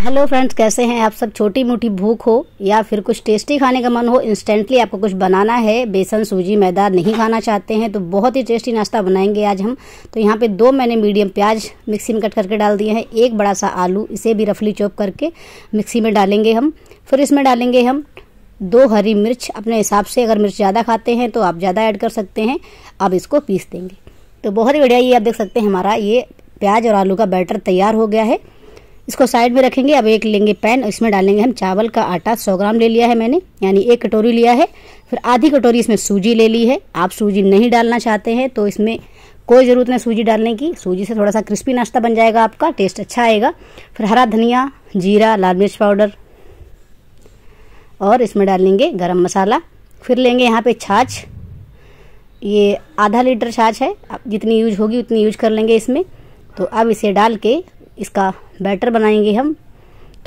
hello friends कैसे हैं आप सब छोटी मोटी भूख हो या फिर कुछ टेस्टी खाने का मन हो इंस्टेंटली आपको कुछ बनाना है बेसन सूजी मैदा नहीं खाना चाहते हैं तो बहुत ही टेस्टी नाश्ता बनाएंगे आज हम तो यहाँ पे दो मैंने मीडियम प्याज मिक्सी में कट करके डाल दिए हैं एक बड़ा सा आलू इसे भी रफली चॉप करके मिक्सी में डालेंगे हम फिर इसमें डालेंगे हम दो हरी मिर्च अपने हिसाब से अगर मिर्च ज़्यादा खाते हैं तो आप ज़्यादा ऐड कर सकते हैं अब इसको पीस देंगे तो बहुत ही बढ़िया ये आप देख सकते हैं हमारा ये प्याज और आलू का बैटर तैयार हो गया है इसको साइड में रखेंगे अब एक लेंगे पैन इसमें डालेंगे हम चावल का आटा 100 ग्राम ले लिया है मैंने यानी एक कटोरी लिया है फिर आधी कटोरी इसमें सूजी ले ली है आप सूजी नहीं डालना चाहते हैं तो इसमें कोई ज़रूरत नहीं सूजी डालने की सूजी से थोड़ा सा क्रिस्पी नाश्ता बन जाएगा आपका टेस्ट अच्छा आएगा फिर हरा धनिया जीरा लाल मिर्च पाउडर और इसमें डालेंगे गरम मसाला फिर लेंगे यहाँ पे छाछ ये आधा लीटर छाछ है आप जितनी यूज होगी उतनी यूज कर लेंगे इसमें तो अब इसे डाल के इसका बैटर बनाएंगे हम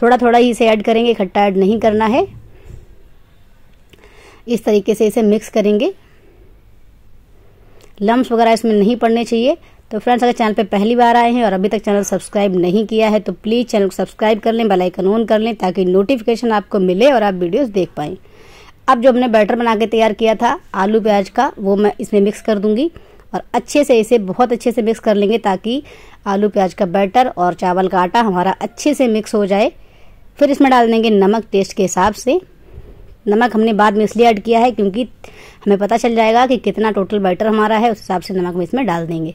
थोड़ा थोड़ा ही इसे ऐड करेंगे खट्टा ऐड नहीं करना है इस तरीके से इसे मिक्स करेंगे लम्ब वगैरह इसमें नहीं पड़ने चाहिए तो फ्रेंड्स अगर चैनल पर पहली बार आए हैं और अभी तक चैनल सब्सक्राइब नहीं किया है तो प्लीज़ चैनल को सब्सक्राइब कर लें बेलाइकन ऑन कर लें ताकि नोटिफिकेशन आपको मिले और आप वीडियोज़ देख पाएँ अब जो हमने बैटर बना के तैयार किया था आलू प्याज का वो मैं इसमें मिक्स कर दूंगी और अच्छे से इसे बहुत अच्छे से मिक्स कर लेंगे ताकि आलू प्याज का बैटर और चावल का आटा हमारा अच्छे से मिक्स हो जाए फिर इसमें डाल देंगे नमक टेस्ट के हिसाब से नमक हमने बाद में इसलिए ऐड किया है क्योंकि हमें पता चल जाएगा कि कितना टोटल बैटर हमारा है उस हिसाब से नमक हम इसमें डाल देंगे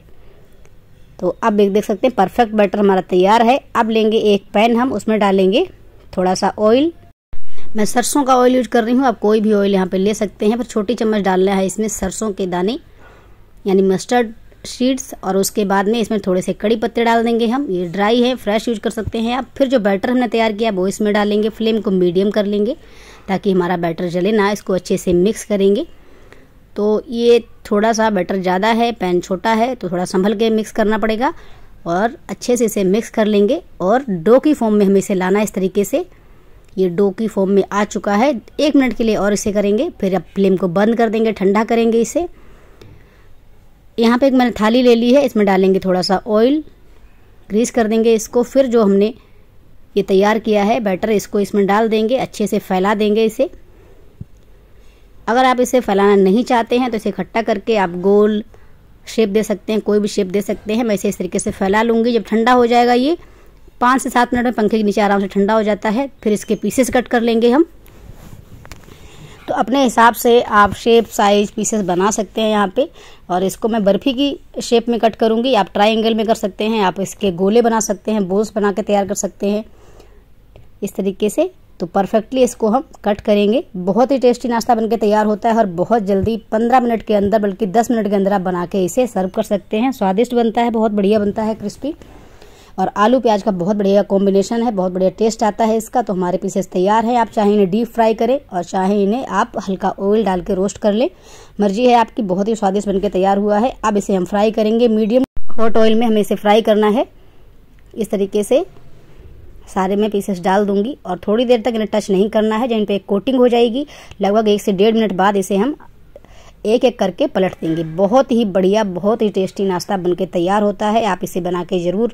तो अब एक देख सकते हैं परफेक्ट बैटर हमारा तैयार है अब लेंगे एक पैन हम उसमें डालेंगे थोड़ा सा ऑयल मैं सरसों का ऑयल यूज कर रही हूँ आप कोई भी ऑयल यहाँ पे ले सकते हैं पर छोटी चम्मच डालना है इसमें सरसों के दाने यानी मस्टर्ड शीट्स और उसके बाद में इसमें थोड़े से कड़ी पत्ते डाल देंगे हम ये ड्राई है फ्रेश यूज कर सकते हैं आप फिर जो बैटर हमने तैयार किया वो इसमें डालेंगे फ्लेम को मीडियम कर लेंगे ताकि हमारा बैटर जले ना इसको अच्छे से मिक्स करेंगे तो ये थोड़ा सा बैटर ज़्यादा है पैन छोटा है तो थोड़ा संभल के मिक्स करना पड़ेगा और अच्छे से इसे मिक्स कर लेंगे और डो की फॉर्म में हमें इसे लाना इस तरीके से ये डो की फॉर्म में आ चुका है एक मिनट के लिए और इसे करेंगे फिर अब फ्लेम को बंद कर देंगे ठंडा करेंगे इसे यहाँ पे एक मैंने थाली ले ली है इसमें डालेंगे थोड़ा सा ऑयल ग्रीस कर देंगे इसको फिर जो हमने ये तैयार किया है बैटर इसको इसमें डाल देंगे अच्छे से फैला देंगे इसे अगर आप इसे फैलाना नहीं चाहते हैं तो इसे इकट्ठा करके आप गोल शेप दे सकते हैं कोई भी शेप दे सकते हैं मैं इसे इस तरीके से फैला लूँगी जब ठंडा हो जाएगा ये पाँच से सात मिनट में पंखे के नीचे आराम से ठंडा हो जाता है फिर इसके पीसेस कट कर लेंगे हम तो अपने हिसाब से आप शेप साइज पीसेस बना सकते हैं यहाँ पे और इसको मैं बर्फ़ी की शेप में कट करूँगी आप ट्राइंगल में कर सकते हैं आप इसके गोले बना सकते हैं बोल्स बना के तैयार कर सकते हैं इस तरीके से तो परफेक्टली इसको हम कट करेंगे बहुत ही टेस्टी नाश्ता बनके तैयार होता है और बहुत जल्दी 15 मिनट के अंदर बल्कि 10 मिनट के अंदर आप बना के इसे सर्व कर सकते हैं स्वादिष्ट बनता है बहुत बढ़िया बनता है क्रिस्पी और आलू प्याज का बहुत बढ़िया कॉम्बिनेशन है बहुत बढ़िया टेस्ट आता है इसका तो हमारे पीसेस तैयार है आप चाहे इन्हें डीप फ्राई करें और चाहे इन्हें आप हल्का ऑयल डाल के रोस्ट कर लें मर्जी है आपकी बहुत ही स्वादिष्ट बनकर तैयार हुआ है अब इसे हम फ्राई करेंगे मीडियम हॉट ऑयल में हमें इसे फ्राई करना है इस तरीके से सारे मैं पीसेस डाल दूंगी और थोड़ी देर तक इन्हें टच नहीं करना है जिन पर एक कोटिंग हो जाएगी लगभग एक से डेढ़ मिनट बाद इसे हम एक एक करके पलट देंगे बहुत ही बढ़िया बहुत ही टेस्टी नाश्ता बनके तैयार होता है आप इसे बना के ज़रूर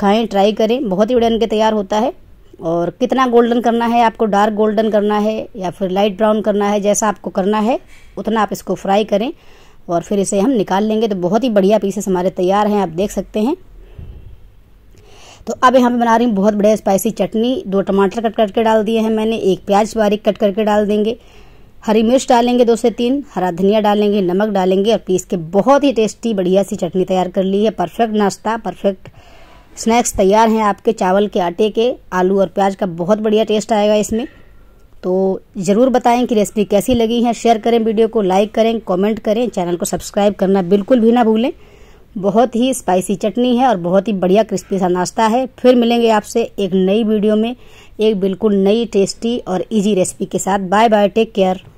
खाएं ट्राई करें बहुत ही बढ़िया इनके तैयार होता है और कितना गोल्डन करना है आपको डार्क गोल्डन करना है या फिर लाइट ब्राउन करना है जैसा आपको करना है उतना आप इसको फ्राई करें और फिर इसे हम निकाल लेंगे तो बहुत ही बढ़िया पीसेस हमारे तैयार हैं आप देख सकते हैं तो अब यहाँ पे बना रही हूँ बहुत बढ़िया स्पाइसी चटनी दो टमाटर कट करके डाल दिए हैं मैंने एक प्याज बारीक कट करके डाल देंगे हरी मिर्च डालेंगे दो से तीन हरा धनिया डालेंगे नमक डालेंगे और पीस के बहुत ही टेस्टी बढ़िया सी चटनी तैयार कर ली है परफेक्ट नाश्ता परफेक्ट स्नैक्स तैयार हैं आपके चावल के आटे के आलू और प्याज का बहुत बढ़िया टेस्ट आएगा इसमें तो ज़रूर बताएं कि रेसिपी कैसी लगी है शेयर करें वीडियो को लाइक करें कमेंट करें चैनल को सब्सक्राइब करना बिल्कुल भी ना भूलें बहुत ही स्पाइसी चटनी है और बहुत ही बढ़िया क्रिस्पी सा नाश्ता है फिर मिलेंगे आपसे एक नई वीडियो में एक बिल्कुल नई टेस्टी और ईजी रेसिपी के साथ बाय बाय टेक केयर